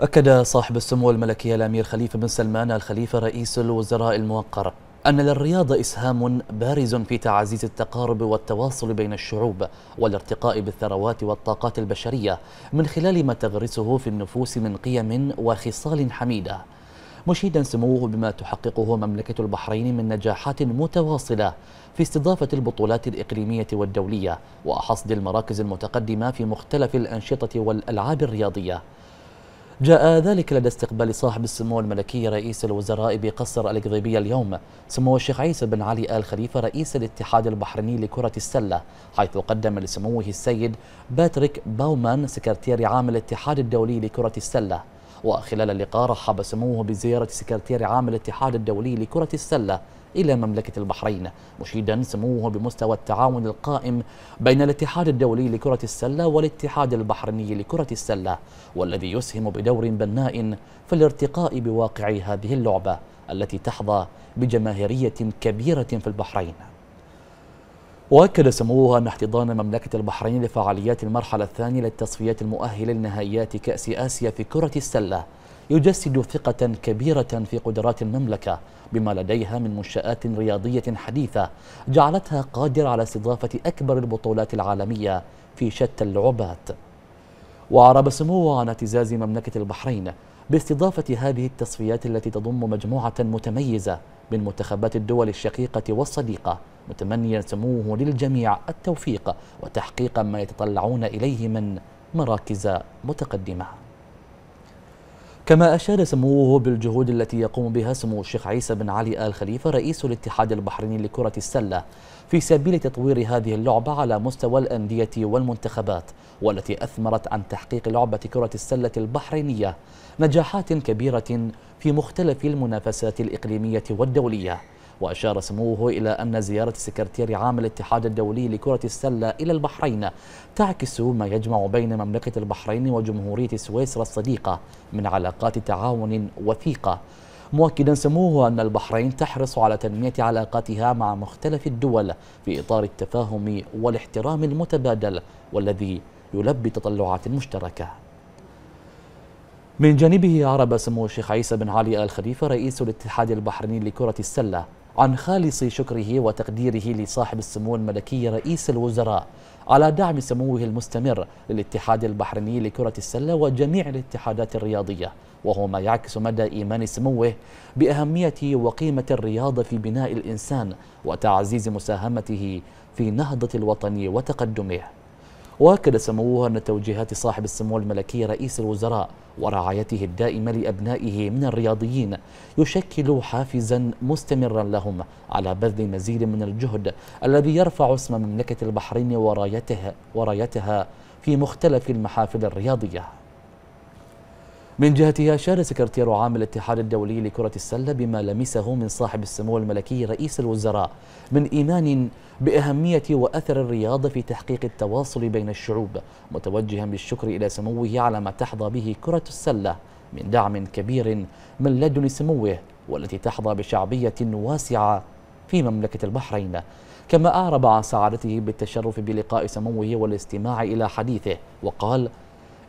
أكد صاحب السمو الملكي الأمير خليفة بن سلمان الخليفة رئيس الوزراء الموقر أن للرياض إسهام بارز في تعزيز التقارب والتواصل بين الشعوب والارتقاء بالثروات والطاقات البشرية من خلال ما تغرسه في النفوس من قيم وخصال حميدة مشيدا سموه بما تحققه مملكة البحرين من نجاحات متواصلة في استضافة البطولات الإقليمية والدولية وحصد المراكز المتقدمة في مختلف الأنشطة والألعاب الرياضية جاء ذلك لدى استقبال صاحب السمو الملكي رئيس الوزراء بقصر القضيبية اليوم سمو الشيخ عيسى بن علي آل خليفة رئيس الاتحاد البحريني لكرة السلة حيث قدم لسموه السيد باتريك باومان سكرتير عام الاتحاد الدولي لكرة السلة وخلال اللقاء رحب سموه بزيارة سكرتير عام الاتحاد الدولي لكرة السلة إلى مملكة البحرين مشيدا سموه بمستوى التعاون القائم بين الاتحاد الدولي لكرة السلة والاتحاد البحريني لكرة السلة والذي يسهم بدور بناء في الارتقاء بواقع هذه اللعبة التي تحظى بجماهيرية كبيرة في البحرين واكد سموه ان احتضان مملكه البحرين لفعاليات المرحله الثانيه للتصفيات المؤهله لنهائيات كاس اسيا في كره السله يجسد ثقه كبيره في قدرات المملكه بما لديها من منشات رياضيه حديثه جعلتها قادره على استضافه اكبر البطولات العالميه في شتى اللعبات واعرب سموه عن اعتزاز مملكه البحرين باستضافه هذه التصفيات التي تضم مجموعه متميزه من منتخبات الدول الشقيقه والصديقه متمنيا سموه للجميع التوفيق وتحقيق ما يتطلعون إليه من مراكز متقدمة كما أشاد سموه بالجهود التي يقوم بها سمو الشيخ عيسى بن علي آل خليفة رئيس الاتحاد البحريني لكرة السلة في سبيل تطوير هذه اللعبة على مستوى الأندية والمنتخبات والتي أثمرت عن تحقيق لعبة كرة السلة البحرينية نجاحات كبيرة في مختلف المنافسات الإقليمية والدولية وأشار سموه إلى أن زيارة سكرتير عام الاتحاد الدولي لكرة السلة إلى البحرين تعكس ما يجمع بين مملكة البحرين وجمهورية سويسرا الصديقة من علاقات تعاون وثيقة مؤكدا سموه أن البحرين تحرص على تنمية علاقاتها مع مختلف الدول في إطار التفاهم والاحترام المتبادل والذي يلبي تطلعات مشتركة من جانبه عرب سمو الشيخ عيسى بن علي آل خليفة رئيس الاتحاد البحريني لكرة السلة عن خالص شكره وتقديره لصاحب السمو الملكي رئيس الوزراء على دعم سموه المستمر للاتحاد البحريني لكرة السلة وجميع الاتحادات الرياضية وهو ما يعكس مدى إيمان سموه بأهمية وقيمة الرياضة في بناء الإنسان وتعزيز مساهمته في نهضة الوطن وتقدمه واكد سموه ان توجيهات صاحب السمو الملكي رئيس الوزراء ورعايته الدائمه لابنائه من الرياضيين يشكل حافزا مستمرا لهم على بذل مزيد من الجهد الذي يرفع اسم مملكه البحرين ورايتها ورايتها في مختلف المحافل الرياضيه. من جهتها أشار سكرتير عام الاتحاد الدولي لكرة السلة بما لمسه من صاحب السمو الملكي رئيس الوزراء من إيمان بأهمية وأثر الرياضة في تحقيق التواصل بين الشعوب متوجها بالشكر إلى سموه على ما تحظى به كرة السلة من دعم كبير من لدن سموه والتي تحظى بشعبية واسعة في مملكة البحرين كما أعرب عن سعادته بالتشرف بلقاء سموه والاستماع إلى حديثه وقال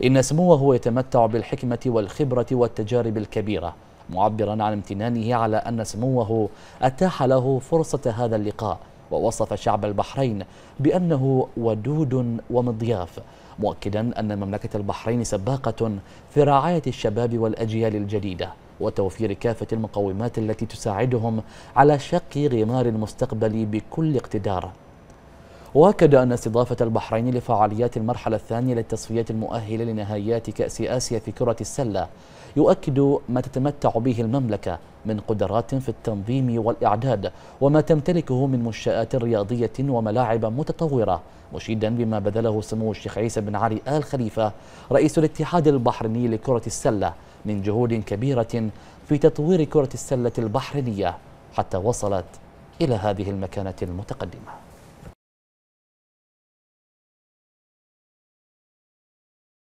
إن سموه يتمتع بالحكمة والخبرة والتجارب الكبيرة معبرا عن امتنانه على أن سموه أتاح له فرصة هذا اللقاء ووصف شعب البحرين بأنه ودود ومضياف مؤكدا أن مملكة البحرين سباقة في رعاية الشباب والأجيال الجديدة وتوفير كافة المقومات التي تساعدهم على شق غمار المستقبل بكل اقتدار وأكد أن استضافة البحرين لفعاليات المرحلة الثانية للتصفيات المؤهلة لنهائيات كأس آسيا في كرة السلة يؤكد ما تتمتع به المملكة من قدرات في التنظيم والإعداد وما تمتلكه من منشآت رياضية وملاعب متطورة مشيدا بما بذله سمو الشيخ عيسى بن علي آل خليفة رئيس الاتحاد البحريني لكرة السلة من جهود كبيرة في تطوير كرة السلة البحرينية حتى وصلت إلى هذه المكانة المتقدمة